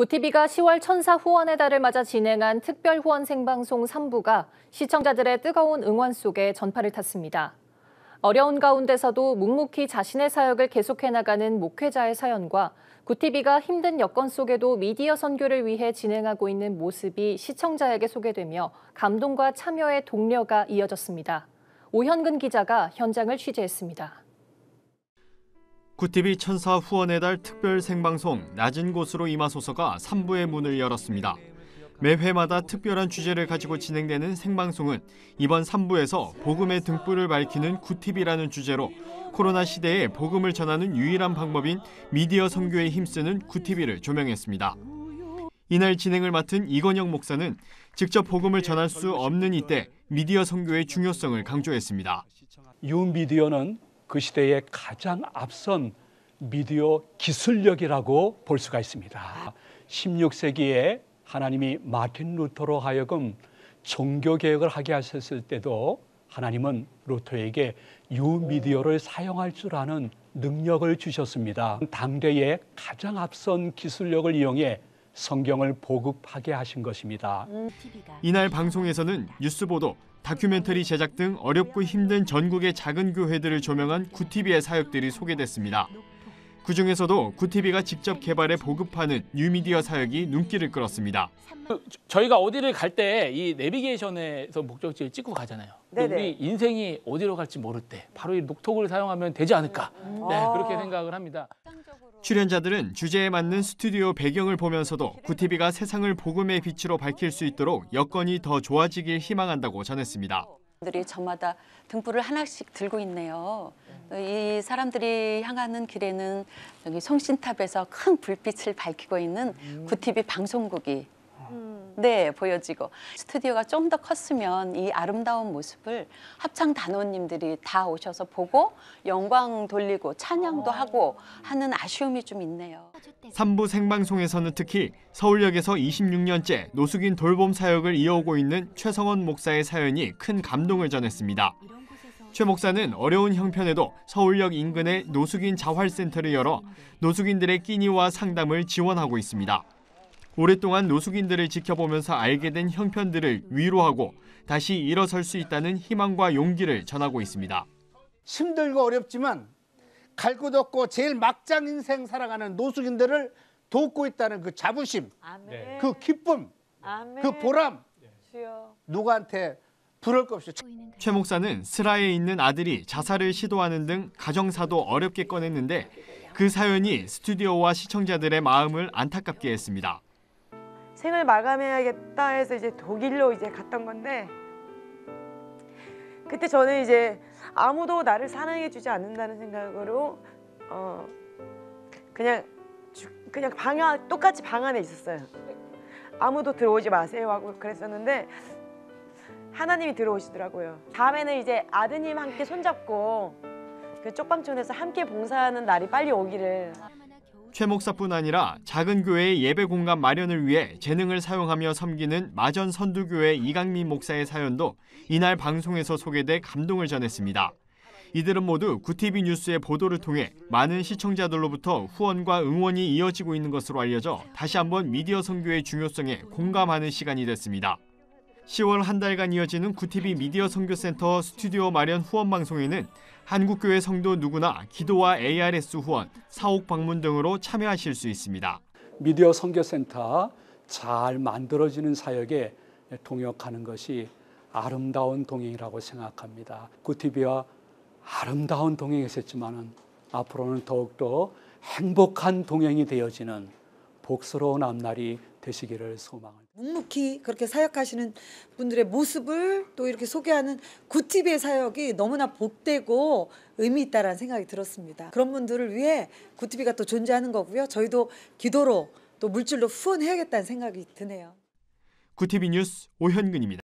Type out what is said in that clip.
구티비가 10월 천사 후원의 달을 맞아 진행한 특별 후원 생방송 3부가 시청자들의 뜨거운 응원 속에 전파를 탔습니다. 어려운 가운데서도 묵묵히 자신의 사역을 계속해 나가는 목회자의 사연과 구티비가 힘든 여건 속에도 미디어 선교를 위해 진행하고 있는 모습이 시청자에게 소개되며 감동과 참여의 동료가 이어졌습니다. 오현근 기자가 현장을 취재했습니다. 구티비 천사 후원의 달 특별 생방송 낮은 곳으로 임하소서가 3부의 문을 열었습니다. 매 회마다 특별한 주제를 가지고 진행되는 생방송은 이번 3부에서 복음의 등불을 밝히는 구티비라는 주제로 코로나 시대에 복음을 전하는 유일한 방법인 미디어 선교에 힘쓰는 구티비를 조명했습니다. 이날 진행을 맡은 이건영 목사는 직접 복음을 전할 수 없는 이때 미디어 선교의 중요성을 강조했습니다. 유 미디어는 그시대에 가장 앞선 미디어 기술력이라고 볼 수가 있습니다. 16세기에 하나님이 마틴 루터로 하여금 종교 개혁을 하게 하셨을 때도 하나님은 루터에게 유미디어를 사용할 줄 아는 능력을 주셨습니다. 당대의 가장 앞선 기술력을 이용해 성경을 보급하게 하신 것입니다. 음, 이날 방송에서는 뉴스 보도, 다큐멘터리 제작 등 어렵고 힘든 전국의 작은 교회들을 조명한 구티비의 사역들이 소개됐습니다. 그 중에서도 구티비가 직접 개발해 보급하는 뉴미디어 사역이 눈길을 끌었습니다. 어, 저희가 어디를 갈 때 이 내비게이션에서 목적지를 찍고 가잖아요. 우리 인생이 어디로 갈지 모를 때 바로 이 녹톡을 사용하면 되지 않을까 네, 음. 그렇게 생각을 합니다. 출연자들은 주제에 맞는 스튜디오 배경을 보면서도 구티비가 세상을 복음의 빛으로 밝힐 수 있도록 여건이 더 좋아지길 희망한다고 전했습니다. 들이 저마다 등불을 하나씩 들고 있네요. 네. 이 사람들이 향하는 길에는 여기 송신탑에서 큰 불빛을 밝히고 있는 음. 구티비 방송국이 음. 네, 보여지고 스튜디오가 좀 더 컸으면 이 아름다운 모습을 합창 단원님들이 다 오셔서 보고 영광 돌리고 찬양도 어. 하고 하는 아쉬움이 좀 있네요. 3부 생방송에서는 특히 서울역에서 26년째 노숙인 돌봄 사역을 이어오고 있는 최성원 목사의 사연이 큰 감동을 전했습니다. 최 목사는 어려운 형편에도 서울역 인근에 노숙인 자활센터를 열어 노숙인들의 끼니와 상담을 지원하고 있습니다. 오랫동안 노숙인들을 지켜보면서 알게 된 형편들을 위로하고 다시 일어설 수 있다는 희망과 용기를 전하고 있습니다. 힘들고 어렵지만 갈 곳 없고 제일 막장 인생 살아가는 노숙인들을 돕고 있다는 그 자부심, 아멘. 네. 그 기쁨, 아멘. 그 보람 주여. 누구한테 부러것 없이 최 목사는 스라에 있는 아들이 자살을 시도하는 등 가정사도 어렵게 꺼냈는데 그 사연이 스튜디오와 시청자들의 마음을 안타깝게 했습니다. 생을 마감해야겠다 해서 이제 독일로 이제 갔던 건데 그때 저는 이제 아무도 나를 사랑해 주지 않는다는 생각으로 어 그냥 그냥 방 안, 똑같이 방 안에 있었어요. 아무도 들어오지 마세요 하고 그랬었는데 하나님이 들어오시더라고요. 다음에는 이제 아드님 함께 손잡고 그 쪽방촌에서 함께 봉사하는 날이 빨리 오기를. 최 목사뿐 아니라 작은 교회의 예배 공간 마련을 위해 재능을 사용하며 섬기는 마전 선두교회 이강민 목사의 사연도 이날 방송에서 소개돼 감동을 전했습니다. 이들은 모두 구티비 뉴스의 보도를 통해 많은 시청자들로부터 후원과 응원이 이어지고 있는 것으로 알려져 다시 한번 미디어 선교의 중요성에 공감하는 시간이 됐습니다. 10월 한 달간 이어지는 구티비 미디어 선교센터 스튜디오 마련 후원 방송에는 한국교회 성도 누구나 기도와 ARS 후원, 사옥 방문 등으로 참여하실 수 있습니다. 미디어 선교센터 잘 만들어지는 사역에 동역하는 것이 아름다운 동행이라고 생각합니다. 구티비와 아름다운 동행했었지만 앞으로는 더욱더 행복한 동행이 되어지는 복스러운 앞날이 되시기를 소망을 묵묵히 그렇게 사역하시는 분들의 모습을 또 이렇게 소개하는 구티비의 사역이 너무나 복되고 의미 있다라는 생각이 들었습니다. 그런 분들을 위해 구티비가 또 존재하는 거고요. 저희도 기도로 또 물질로 후원해야겠다는 생각이 드네요. 구티비 뉴스 오현근입니다.